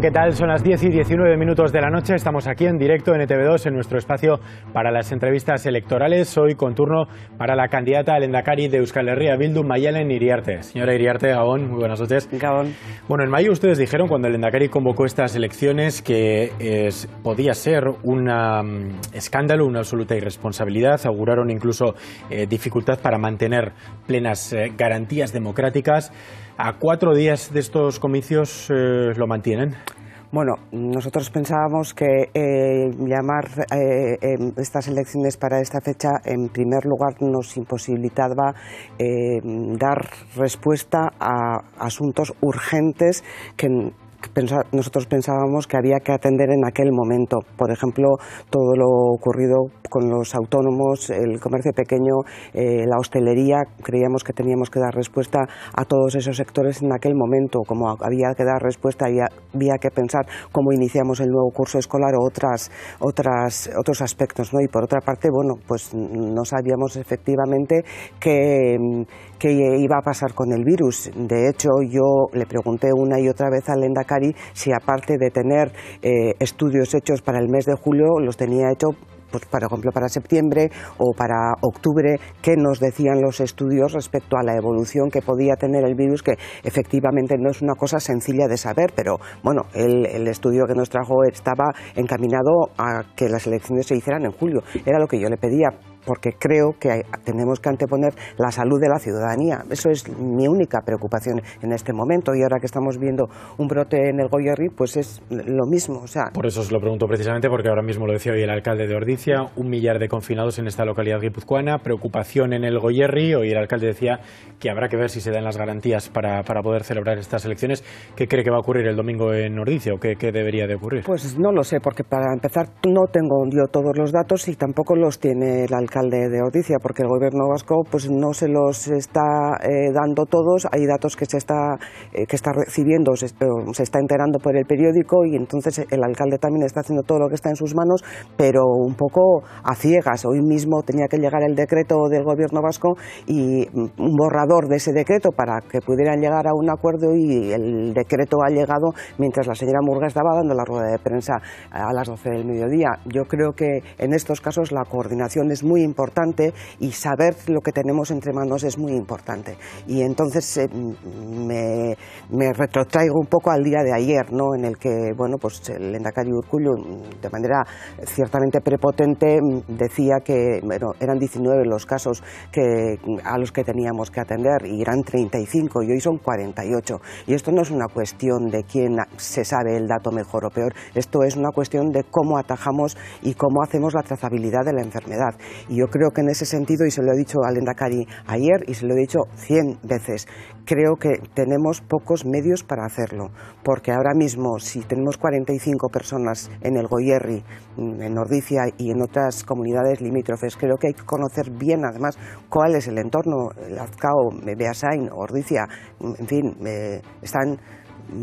¿qué tal? Son las 10 y 19 minutos de la noche. Estamos aquí en directo en ETV2 en nuestro espacio para las entrevistas electorales. Hoy con turno para la candidata al Endacari de Euskal Herria, Bildu Mayalen Iriarte. Señora Iriarte, Gabón, muy buenas noches. Gabón. Bueno, en mayo ustedes dijeron cuando el Endacari convocó estas elecciones que podía ser un um, escándalo, una absoluta irresponsabilidad. Auguraron incluso eh, dificultad para mantener plenas eh, garantías democráticas. A cuatro días de estos comicios eh, lo mantienen. Bueno, nosotros pensábamos que eh, llamar eh, em, estas elecciones para esta fecha, en primer lugar, nos imposibilitaba dar respuesta a asuntos urgentes que nosotros pensábamos que había que atender en aquel momento. Por ejemplo, todo lo ocurrido con los autónomos, el comercio pequeño, eh, la hostelería, creíamos que teníamos que dar respuesta a todos esos sectores en aquel momento. Como había que dar respuesta, había, que pensar cómo iniciamos el nuevo curso escolar o otras, otros aspectos. ¿no? Y por otra parte, bueno, pues no sabíamos efectivamente qué, iba a pasar con el virus. De hecho, yo le pregunté una y otra vez a Lenda si aparte de tener eh, estudios hechos para el mes de julio, los tenía hecho pues, por ejemplo, para septiembre o para octubre, qué nos decían los estudios respecto a la evolución que podía tener el virus, que efectivamente no es una cosa sencilla de saber, pero bueno, el estudio que nos trajo estaba encaminado a que las elecciones se hicieran en julio. Era lo que yo le pedía, porque creo que tenemos que anteponer la salud de la ciudadanía. Eso es mi única preocupación en este momento. Y ahora que estamos viendo un brote en el Goyerri, pues es lo mismo. sea, Por eso os lo pregunto precisamente, porque ahora mismo lo decía hoy el alcalde de Ordicia, un millar de confinados en esta localidad guipuzcoana, preocupación en el Goyerri. Hoy el alcalde decía que habrá que ver si se dan las garantías para, poder celebrar estas elecciones. ¿Qué cree que va a ocurrir el domingo en Ordicia o qué, qué debería de ocurrir? Pues no lo sé, porque para empezar no tengo yo todos los datos y tampoco los tiene el alcalde alcalde de Ordicia, porque el gobierno vasco pues, no se los está eh, dando todos. Hay datos que se está, eh, que está recibiendo, eh, se, está enterando por el periódico y entonces el alcalde también está haciendo todo lo que está en sus manos, pero un poco a ciegas. Hoy mismo tenía que llegar el decreto del gobierno vasco y mm, un borrador de ese decreto para que pudieran llegar a un acuerdo y el decreto ha llegado mientras la señora Murga estaba dando la rueda de prensa a las 12 del mediodía. Yo creo que en estos casos la coordinación es muy importante y saber lo que tenemos entre manos es muy importante. Y entonces eh, me, retrotraigo un poco al día de ayer, en el que bueno, pues el endacario urcullo de manera ciertamente prepotente, decía que eran 19 los casos a los que teníamos que atender y eran 35 y hoy son 48. Y esto no es una cuestión de quién se sabe el dato mejor o peor, esto es una cuestión de cómo atajamos y cómo hacemos la trazabilidad de la enfermedad. Y yo creo que en ese sentido, y se lo he dicho al Endacari ayer y se lo he dicho cien veces, creo que tenemos pocos medios para hacerlo. Porque ahora mismo, si tenemos 45 personas en el Goyerri, mm, en Nordicia y en otras comunidades limítrofes, creo que hay que conocer bien, además, cuál es el entorno. el Lazcao, Beasain, Ordicia, en fin, eh, están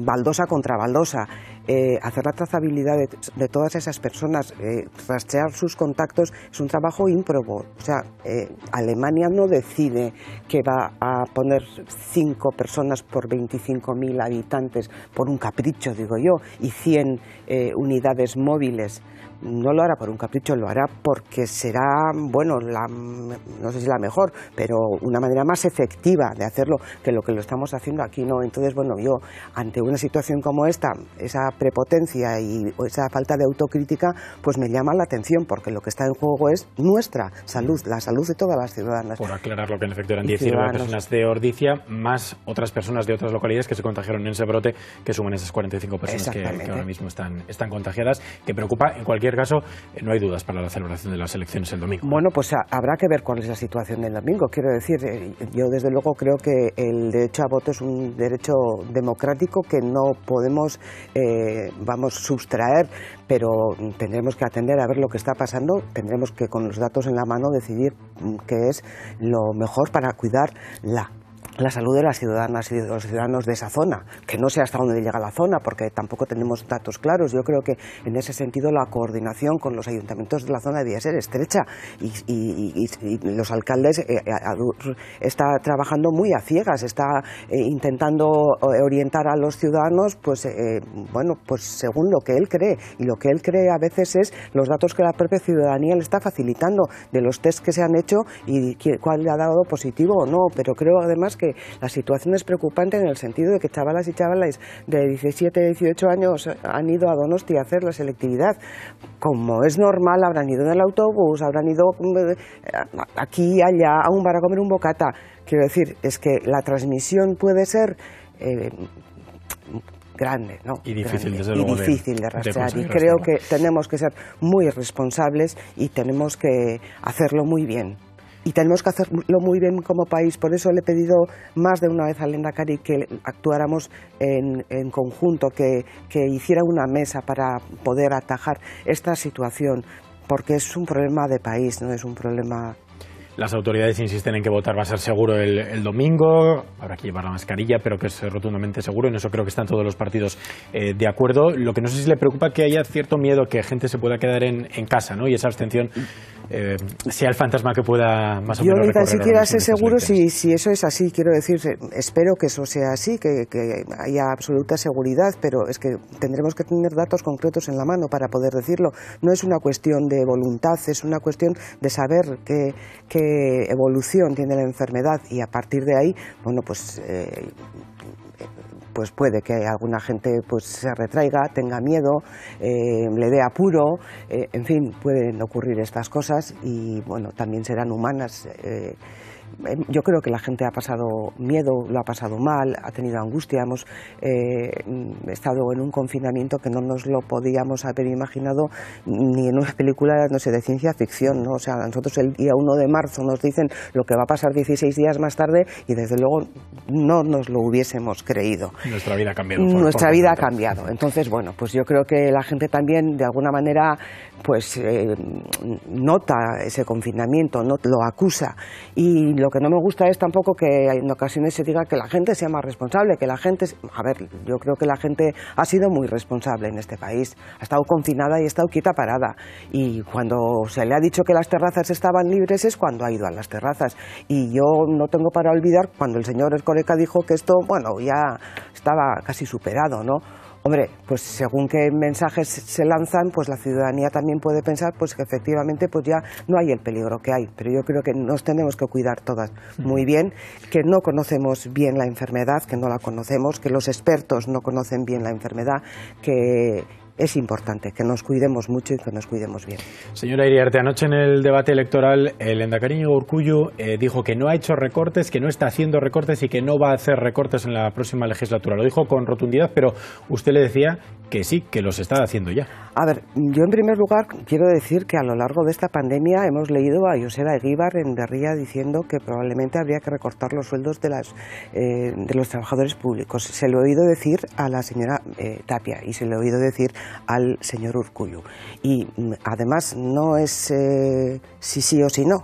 baldosa contra baldosa. Eh, hacer la trazabilidad de, todas esas personas, eh, rastrear sus contactos, es un trabajo ímprobo. O sea, eh, Alemania no decide que va a poner cinco personas por 25.000 habitantes por un capricho, digo yo, y 100 unidades móviles no lo hará por un capricho, lo hará porque será, bueno, no sé si la mejor, pero una manera más efectiva de hacerlo que lo que lo estamos haciendo aquí, ¿no? Entonces, bueno, yo ante una situación como esta, esa prepotencia y esa falta de autocrítica, pues me llama la atención, porque lo que está en juego es nuestra salud, la salud de todas las ciudadanas. Por aclarar lo que en efecto eran 19 personas de Ordicia, más otras personas de otras localidades que se contagiaron en ese brote, que suman esas 45 personas que, ahora mismo están, están contagiadas, que preocupa en cualquier cualquier caso, eh, no hay dudas para la celebración de las elecciones el domingo. Bueno, pues habrá que ver cuál es la situación del domingo. Quiero decir, eh, yo desde luego creo que el derecho a voto es un derecho democrático que no podemos, eh, vamos, sustraer, pero tendremos que atender a ver lo que está pasando. Tendremos que, con los datos en la mano, decidir mm, qué es lo mejor para cuidar la la salud de las ciudadanas y de los ciudadanos de esa zona, que no sé hasta dónde llega la zona, porque tampoco tenemos datos claros. Yo creo que en ese sentido la coordinación con los ayuntamientos de la zona debía ser estrecha y, los alcaldes eh, eh, está trabajando muy a ciegas, está eh, intentando orientar a los ciudadanos, pues bueno, pues según lo que él cree y lo que él cree a veces es los datos que la propia ciudadanía le está facilitando de los test que se han hecho y cuál le ha dado positivo o no. Pero creo además que la situación es preocupante en el sentido de que chavalas y chavales de 17, 18 años han ido a Donosti a hacer la selectividad. Como es normal, habrán ido en el autobús, habrán ido mm, eh, aquí, allá, a un bar a comer un bocata. Quiero decir, es que la transmisión puede ser... Eh, grande, ¿no? Y difícil, de, rastrear. y creo que tenemos que ser muy responsables y tenemos que hacerlo muy bien y tenemos que hacerlo muy bien como país. Por eso le he pedido más de una vez a al Cari que actuáramos en, conjunto, que hiciera una mesa para poder atajar esta situación, porque es un problema de país, no es un problema las autoridades insisten en que votar va a ser seguro el, domingo, habrá que llevar la mascarilla, pero que es rotundamente seguro, en eso creo que están todos los partidos eh, de acuerdo. Lo que no sé si le preocupa que haya cierto miedo que gente se pueda quedar en, casa, ¿no? Y esa abstención eh, sea el fantasma que pueda más o Yo ni tan siquiera sé seguro si, si, eso es así, quiero decir, espero que eso sea así, que, haya absoluta seguridad, pero es que tendremos que tener datos concretos en la mano para poder decirlo. No es una cuestión de voluntad, es una cuestión de saber que evolución tiene la enfermedad y a partir de ahí, bueno, pues, eh, pues puede que alguna gente pues, se retraiga, tenga miedo, eh, le dé apuro, eh, en fin, pueden ocurrir estas cosas y bueno, también serán humanas. Em, yo creo que la gente ha pasado miedo, lo ha pasado mal, ha tenido angustia, hemos eh, estado en un confinamiento que no nos lo podíamos haber imaginado ni en una película, no sé, de ciencia ficción, O sea, nosotros el día 1 de marzo nos dicen lo que va a pasar 16 días más tarde y desde luego no nos lo hubiésemos creído. Nuestra vida ha cambiado. Nuestra vida ha cambiado. Entonces, bueno, pues yo creo que la gente también de alguna manera pues eh, nota ese confinamiento, no, lo acusa y lo que no me gusta es tampoco que en ocasiones se diga que la gente sea más responsable, que la gente... A ver, yo creo que la gente ha sido muy responsable en este país. Ha estado confinada y ha estado quieta parada. Y cuando se le ha dicho que las terrazas estaban libres es cuando ha ido a las terrazas. Y yo no tengo para olvidar cuando el señor Escoreca dijo que esto, bueno, ya estaba casi superado, ¿no? Hombre, pues según qué mensajes se lanzan, pues la ciudadanía también puede pensar pues que efectivamente pues ya no hay el peligro que hay, pero yo creo que nos tenemos que cuidar todas muy bien, que no conocemos bien la enfermedad, que no la conocemos, que los expertos no conocen bien la enfermedad, que es importante, que nos cuidemos mucho y que nos cuidemos bien. Señora Iriarte, anoche en el debate electoral el endacariño Urcuyo eh, dijo que no ha hecho recortes, que no está haciendo recortes y que no va a hacer recortes en la próxima legislatura. Lo dijo con rotundidad, pero usted le decía que sí, que los está haciendo ya. A ver, yo en primer lugar quiero decir que a lo largo de esta pandemia hemos leído a José Eguíbar en Berría diciendo que probablemente habría que recortar los sueldos de, eh, de los trabajadores públicos. Se lo he oído decir a la señora eh, Tapia y se lo he oído decir al señor Urcuyo Y mm, además no es eh, si sí o si no,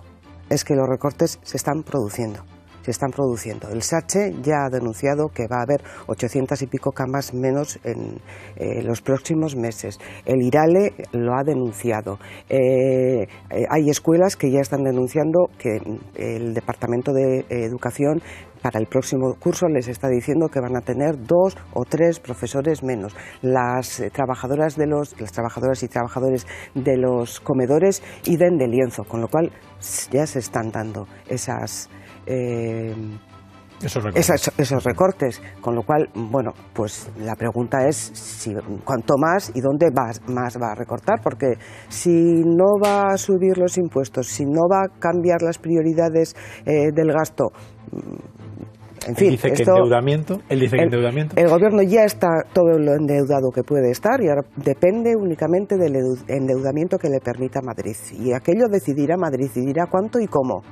es que los recortes se están produciendo se están produciendo. El SACHE ya ha denunciado que va a haber 800 y pico camas menos en eh, los próximos meses. El IRALE lo ha denunciado. Eh, hay escuelas que ya están denunciando que mm, el Departamento de Educación para el próximo curso les está diciendo que van a tener dos o tres profesores menos. Las eh, trabajadoras de los, las trabajadoras y trabajadores de los comedores y den de lienzo, con lo cual ya se están dando em, esas esos recortes. Con lo cual, bueno, pues la pregunta es cuánto más y dónde más va a recortar, porque si no va a subir los impuestos, si no va a cambiar las prioridades eh, del gasto, mm, el, gobierno ya está todo lo endeudado que puede estar y ahora depende únicamente del endeudamiento que le permita Madrid. Y aquello decidirá Madrid, decidirá cuánto y cómo.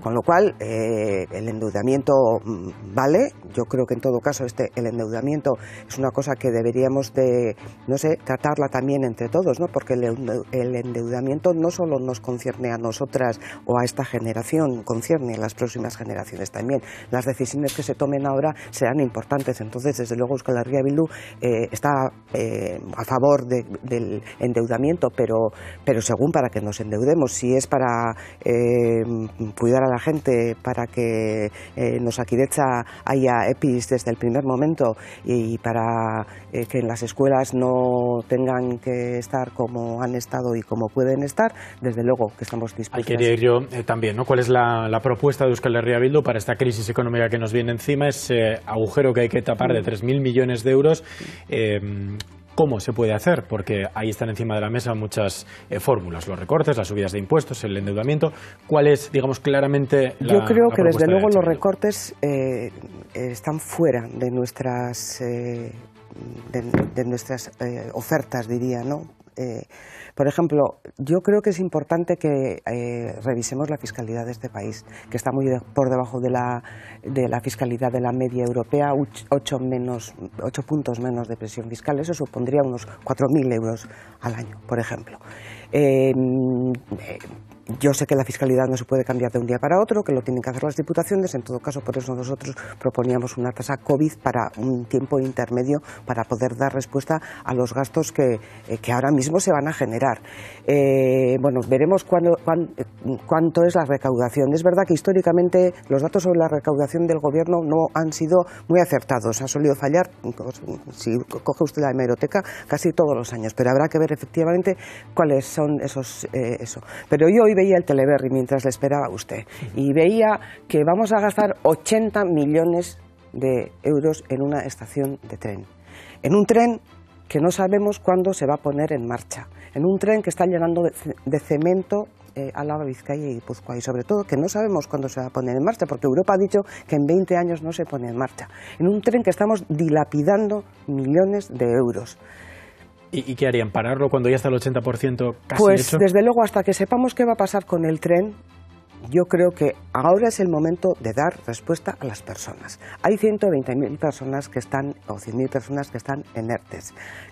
Con lo cual, eh, el endeudamiento mm, vale. Yo creo que en todo caso este, el endeudamiento es una cosa que deberíamos de, no sé, tratarla también entre todos, ¿no? Porque el, el endeudamiento no solo nos concierne a nosotras o a esta generación, concierne a las próximas generaciones también. Las decisiones que se tomen ahora serán importantes. Entonces, desde luego, Euskal Herria Bildu eh, está eh, a favor del endeudamiento, pero, pero según para que nos endeudemos. Si es para eh, cuidar a la gente, para que nos aquidecha haya EPIs desde el primer momento y, para que en las escuelas no tengan que estar como han estado y como pueden estar, desde luego que estamos dispuestos. quería yo también, ¿no? ¿Cuál es la, la propuesta de Euskal Herria Bildu para esta crisis económica que nos viene? encima, ese agujero que hay que tapar de 3.000 millones de euros. Eh, ¿Cómo se puede hacer? Porque ahí están encima de la mesa muchas eh, fórmulas, los recortes, las subidas de impuestos, el endeudamiento. ¿Cuál es, digamos, claramente Yo creo que desde luego los recortes eh, están fuera de nuestras, de nuestras ofertas, diría, ¿no? Eh, por ejemplo, yo creo que es importante que eh, revisemos la fiscalidad de este país, que está muy por debajo de la, de la fiscalidad de la media europea, 8, menos, puntos menos de presión fiscal. Eso supondría unos 4.000 euros al año, por ejemplo. Eh, yo sé que la fiscalidad no se puede cambiar de un día para otro, que lo tienen que hacer las diputaciones, en todo caso por eso nosotros proponíamos una tasa COVID para un tiempo intermedio para poder dar respuesta a los gastos que, eh, ahora mismo se van a generar. Eh, bueno, veremos cuándo, cuánto es la recaudación. Es verdad que históricamente los datos sobre la recaudación del Gobierno no han sido muy acertados, ha solido fallar, pues, si coge usted la hemeroteca, casi todos los años, pero habrá que ver efectivamente cuáles son esos, eh, eso. Pero yo veía el Teleberry mientras le esperaba a usted y veía que vamos a gastar 80 millones de euros en una estación de tren. En un tren que no sabemos cuándo se va a poner en marcha. En un tren que está llenando de cemento eh, a la Vizcaya y Guipúzcoa. Y sobre todo que no sabemos cuándo se va a poner en marcha, porque Europa ha dicho que en 20 años no se pone en marcha. En un tren que estamos dilapidando millones de euros. ¿Y, qué harían? ¿Pararlo cuando ya está el 80% casi Pues desde luego hasta que sepamos qué va a pasar con el tren, yo creo que ahora es el momento de dar respuesta a las personas. Hay 120.000 personas que están, o 100.000 personas que están en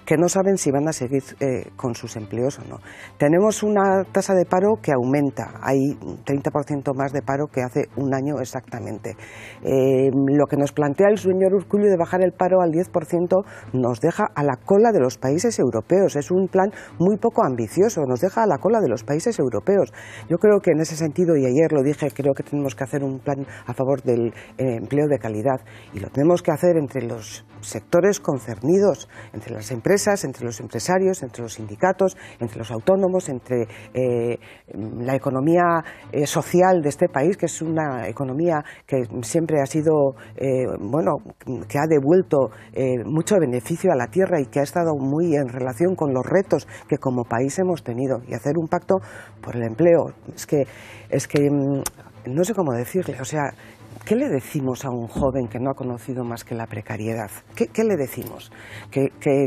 que no saben si van a seguir eh, con sus empleos o no. Tenemos una tasa de paro que aumenta, hay 30% más de paro que hace un año exactamente. Em, lo que nos plantea el señor Urculio de bajar el paro al 10% nos deja a la cola de los países europeos. Es un plan muy poco ambicioso, nos deja a la cola de los países europeos. Yo creo que en ese sentido, y ayer lo dije, creo que tenemos que hacer un plan a favor del eh, empleo de calidad y lo tenemos que hacer entre los sectores concernidos, entre las empresas, entre los empresarios, entre los sindicatos, entre los autónomos, entre eh, la economía eh, social de este país, que es una economía que siempre ha sido, bueno, que ha devuelto mucho beneficio a la tierra y que ha estado muy en relación con los retos que como país hemos tenido y hacer un pacto por el empleo. Es que es que mm, no sé cómo decirle, o sea, ¿qué le decimos a un joven que no ha conocido más que la precariedad? ¿Qué, le decimos? ¿Que, que,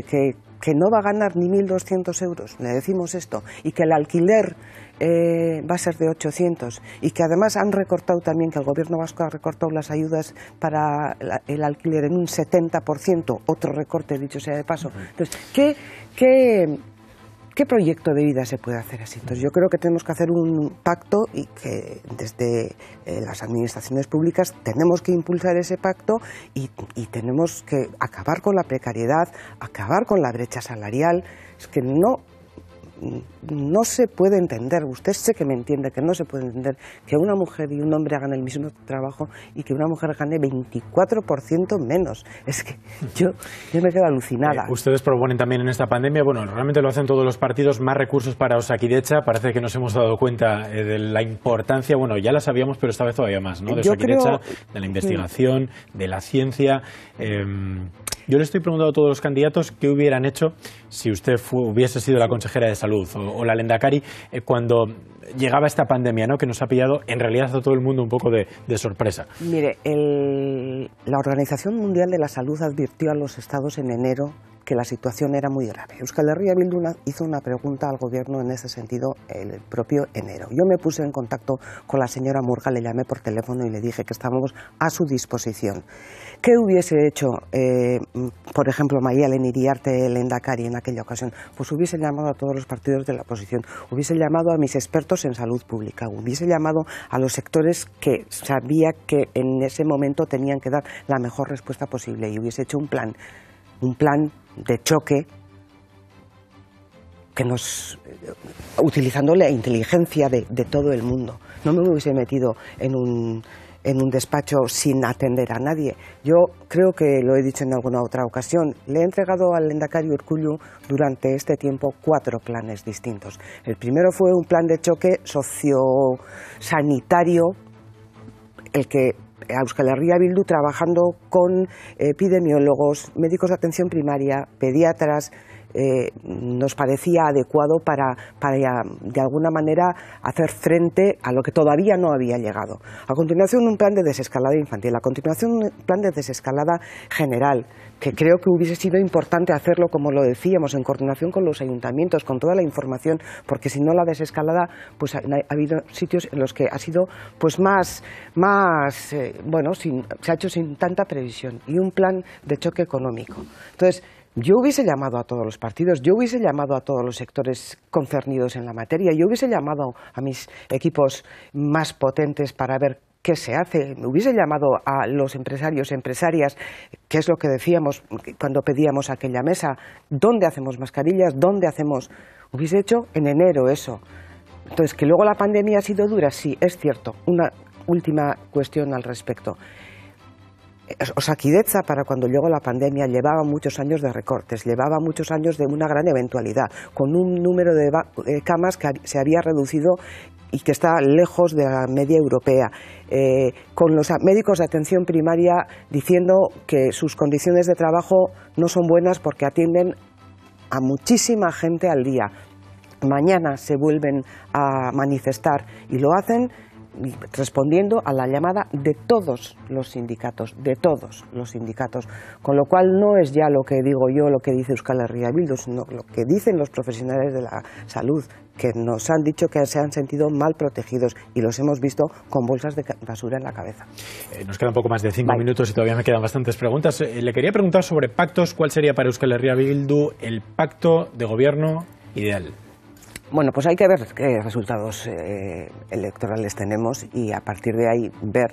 que, no va a ganar ni 1.200 euros, le decimos esto, y que el alquiler eh, va a ser de 800, y que además han recortado también, que el gobierno vasco ha recortado las ayudas para el alquiler en un 70%, otro recorte, dicho sea de paso. Entonces, ¿qué, qué ¿Qué proyecto de vida se puede hacer así? Entonces yo creo que tenemos que hacer un pacto y que desde eh, las administraciones públicas tenemos que impulsar ese pacto y, y tenemos que acabar con la precariedad, acabar con la brecha salarial. Es que no no se puede entender, usted sé que me entiende, que no se puede entender que una mujer y un hombre hagan el mismo trabajo y que una mujer gane 24% menos. Es que yo, yo me quedo alucinada. Eh, ustedes proponen también en esta pandemia, bueno, realmente lo hacen todos los partidos, más recursos para Osakidecha. Parece que nos hemos dado cuenta eh, de la importancia, bueno, ya la sabíamos, pero esta vez todavía más, ¿no? De Osakidecha, de la investigación, de la ciencia. Em, yo le estoy preguntando a todos los candidatos qué hubieran hecho si usted hubiese sido la consejera de salud o, la Lendakari eh, cuando llegaba esta pandemia, ¿no? Que nos ha pillado en realidad a todo el mundo un poco de, sorpresa. Mire, la Organización Mundial de la Salud advirtió a los estados en enero que la situación era muy grave. Euskal Herria Bildu hizo una pregunta al gobierno en ese sentido el propio enero. Yo me puse en contacto con la señora Murga, le llamé por teléfono y le dije que estábamos a su disposición. ¿Qué hubiese hecho, eh, por ejemplo, Mayalen Iriarte Lendakari en aquella ocasión? Pues hubiese llamado a todos los partidos de la oposición, hubiese llamado a mis expertos en salud pública, hubiese llamado a los sectores que sabía que en ese momento tenían que dar la mejor respuesta posible y hubiese hecho un plan, un plan de choque que nos eh, utilizando la inteligencia de todo el mundo. No me hubiese metido en un en un despacho sin atender a nadie. Yo creo que lo he dicho en alguna otra ocasión. Le he entregado al Endacari Urcullu durante este tiempo cuatro planes distintos. El primero fue un plan de choque sociosanitario, el que Euskal Herria Bildu trabajando con eh, epidemiólogos, médicos de atención primaria, pediatras, eh, nos parecía adecuado para, para, de alguna manera, hacer frente a lo que todavía no había llegado. A continuación, un plan de desescalada infantil. A continuación, un plan de desescalada general, que creo que hubiese sido importante hacerlo, como lo decíamos, en coordinación con los ayuntamientos, con toda la información, porque si no la desescalada, pues ha, habido sitios en los que ha sido pues más, más eh, bueno, sin, se ha hecho sin tanta previsión. Y un plan de choque económico. Entonces, yo hubiese llamado a todos los partidos, yo hubiese llamado a todos los sectores concernidos en la materia, yo hubiese llamado a mis equipos más potentes para ver qué se hace, hubiese llamado a los empresarios, empresarias, que es lo que decíamos cuando pedíamos aquella mesa, dónde hacemos mascarillas, dónde hacemos... Hubiese hecho en enero eso. Entonces, que luego la pandemia ha sido dura, sí, es cierto. Una última cuestión al respecto. Osakidetza para cuando llegó la pandemia llevaba muchos años de recortes, llevaba muchos años de una gran eventualidad, con un número de camas que se había reducido y que está lejos de la media europea, eh, con los médicos de atención primaria diciendo que sus condiciones de trabajo no son buenas porque atienden a muchísima gente al día. Mañana se vuelven a manifestar y lo hacen respondiendo a la llamada de todos los sindicatos, de todos los sindicatos, con lo cual no es ya lo que digo yo, lo que dice Euskal Herria Bildu, sino lo que dicen los profesionales de la salud, que nos han dicho que se han sentido mal protegidos y los hemos visto con bolsas de basura en la cabeza. Eh, nos quedan poco más de cinco minutos y todavía me quedan bastantes preguntas. Eh, le quería preguntar sobre pactos, ¿cuál sería para Euskal Herria Bildu el pacto de gobierno ideal? Bueno, pues hay que ver qué resultados eh, electorales tenemos y a partir de ahí ver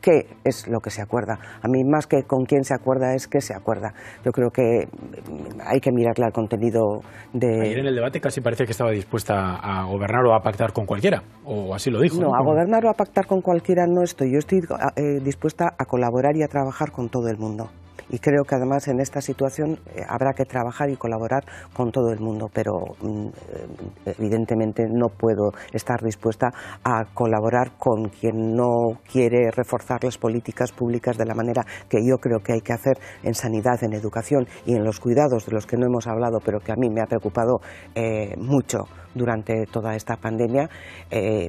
qué es lo que se acuerda. A mí más que con quién se acuerda es qué se acuerda. Yo creo que mm, hay que mirarle al contenido de... Ayer en el debate casi parece que estaba dispuesta a gobernar o a pactar con cualquiera, o así lo dijo. No, a gobernar o a pactar con cualquiera no estoy. Yo estoy ah, eh, dispuesta a colaborar y a trabajar con todo el mundo y creo que además en esta situación eh, habrá que trabajar y colaborar con todo el mundo, pero mm, eh, evidentemente no puedo estar dispuesta a colaborar con quien no quiere reforzar las políticas públicas de la manera que yo creo que hay que hacer en sanidad, en educación y en los cuidados de los que no hemos hablado, pero que a mí me ha preocupado eh, mucho durante toda esta pandemia. Eh,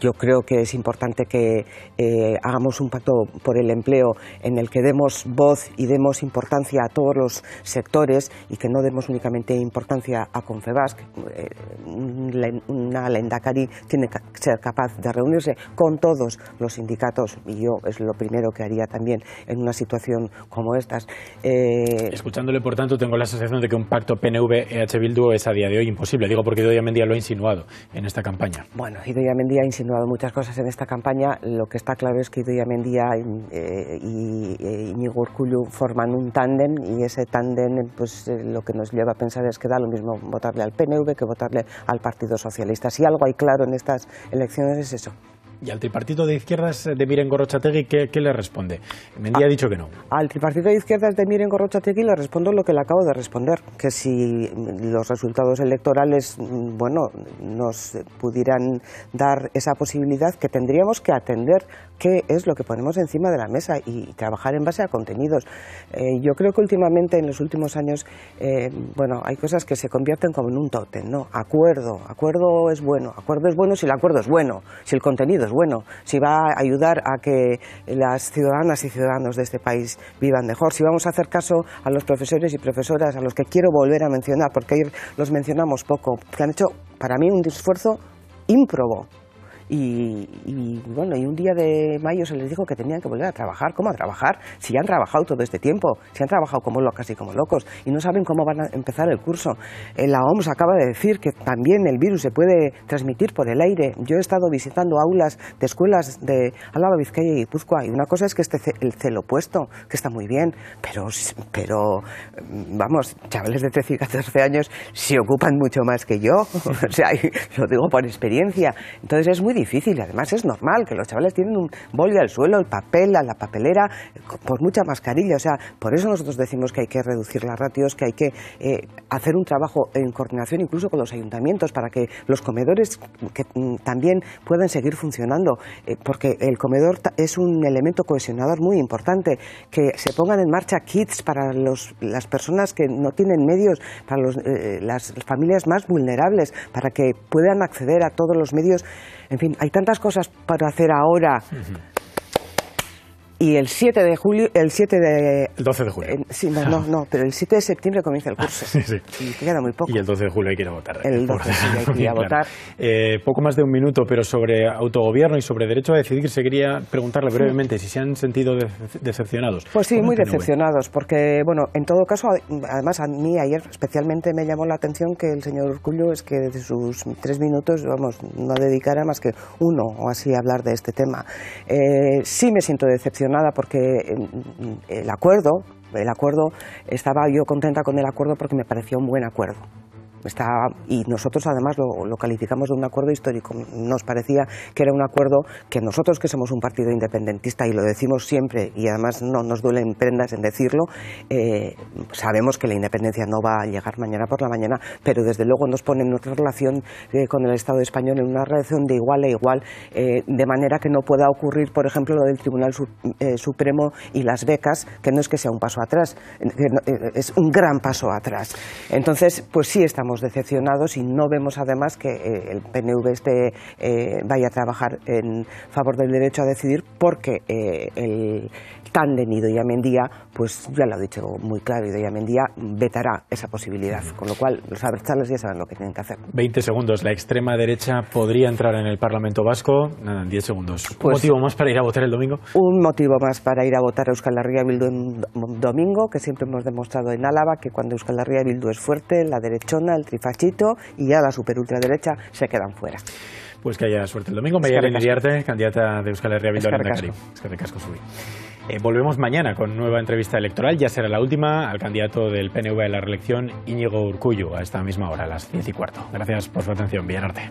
yo creo que es importante que eh, hagamos un pacto por el empleo en el que demos voz y demos importancia a todos los sectores y que no demos únicamente importancia a Confebas. Eh, una Lendakari tiene que ser capaz de reunirse con todos los sindicatos y yo es lo primero que haría también en una situación como estas. Escuchándole, por tanto, tengo la sensación de que un pacto PNV-EH Bildu es a día de hoy imposible digo porque Idoia Mendía lo ha insinuado en esta campaña. Bueno, Idoia Mendía ha insinuado muchas cosas en esta campaña. Lo que está claro es que Idoia Mendía eh, y Íñigo eh, forman un tándem y ese tándem pues, eh, lo que nos lleva a pensar es que da lo mismo votarle al PNV que votarle al Partido Socialista. Si algo hay claro en estas elecciones es eso, ¿Y al tripartito de izquierdas de Miren Gorrochategui ¿qué, le responde? Mendía ha ah, dicho que no. Al tripartito de izquierdas de Miren Gorrochategui le respondo lo que le acabo de responder, que si los resultados electorales mm, bueno, nos pudieran dar esa posibilidad, que tendríamos que atender qué es lo que ponemos encima de la mesa y trabajar en base a contenidos. Eh, yo creo que últimamente, en los últimos años, eh, bueno, hay cosas que se convierten como en un tótem, ¿no? Acuerdo, acuerdo es bueno, acuerdo es bueno si el acuerdo es bueno, si el contenido bueno, si va a ayudar a que las ciudadanas y ciudadanos de este país vivan mejor, si vamos a hacer caso a los profesores y profesoras, a los que quiero volver a mencionar, porque los mencionamos poco, que han hecho para mí un esfuerzo ímprobo y, bueno, y un día de mayo se les dijo que tenían que volver a trabajar. ¿Cómo a trabajar? Si ya han trabajado todo este tiempo, si han trabajado como locas y como locos y no saben cómo van a empezar el curso. Eh, la OMS acaba de decir que también el virus se puede transmitir por el aire. Yo he estado visitando aulas de escuelas de Álava, Vizcaya y Guipúzcoa y una cosa es que esté el celo puesto, que está muy bien, pero, pero mm, vamos, chavales de 13 y 14 años se ocupan mucho más que yo. O sea, lo digo por experiencia. Entonces es muy difícil y además es normal que los chavales tienen un boli al suelo, el papel, a la papelera, por mucha mascarilla. O sea, por eso nosotros decimos que hay que reducir las ratios, que hay que eh, hacer un trabajo en coordinación incluso con los ayuntamientos para que los comedores mm, también puedan seguir funcionando, eh, porque el comedor es un elemento cohesionador muy importante, que se pongan en marcha kits para los, las personas que no tienen medios, para eh, las familias más vulnerables, para que puedan acceder a todos los medios en fin, hay tantas cosas para hacer ahora, y el 7 de julio, el 7 de... El 12 de julio. sí, no, no, pero el 7 de septiembre comienza el ah, curso. sí, sí. Y queda muy poco. Y el 12 de julio hay que ir a votar. El 12 de julio hay que ir a votar. Eh, poco más de un minuto, pero sobre autogobierno y sobre derecho a decidir, se quería preguntarle brevemente si se han sentido decepcionados. Pues sí, muy este decepcionados, porque, bueno, en todo caso, además a mí ayer especialmente me llamó la atención que el señor Urcullo es que desde sus tres minutos, vamos, no dedicara más que uno o así a hablar de este tema. Eh, sí me siento decepcionado nada porque em, em, el acuerdo, el acuerdo, estaba yo contenta con el acuerdo porque me pareció un buen acuerdo. Está, y nosotros además lo, calificamos de un acuerdo histórico. Nos parecía que era un acuerdo que nosotros que somos un partido independentista y lo decimos siempre y además no nos duelen prendas en decirlo, eh, sabemos que la independencia no va a llegar mañana por la mañana, pero desde luego nos pone nuestra relación eh, con el Estado español en una relación de igual a igual, eh, de manera que no pueda ocurrir, por ejemplo, lo del Tribunal Supremo y las becas, que no es que sea un paso atrás, es un gran paso atrás. Entonces, pues sí estamos decepcionados y no vemos además que eh, el PNV este eh, vaya a trabajar en favor del derecho a decidir porque eh, el, tan de Nido y Amendía, pues ya lo he dicho muy claro, y Amendía vetará esa posibilidad, con lo cual los abertzales ya saben lo que tienen que hacer. 20 segundos, la extrema derecha podría entrar en el Parlamento Vasco, en 10 segundos. ¿Un pues motivo más para ir a votar el domingo? Un motivo más para ir a votar a Euskal Herria Bildu en domingo, que siempre hemos demostrado en Álava que cuando Euskal Herria Bildu es fuerte, la derechona, el trifachito y ya la superultraderecha se quedan fuera. Pues que haya suerte el domingo. Mayalen Iriarte, candidata de Euskal Herria Bildu a Es que casco, subí. Eh, volvemos mañana con nueva entrevista electoral. Ya será la última al candidato del PNV de la reelección, Íñigo Urcullo, a esta misma hora, a las 10 y cuarto. Gracias por su atención. Bien, arte.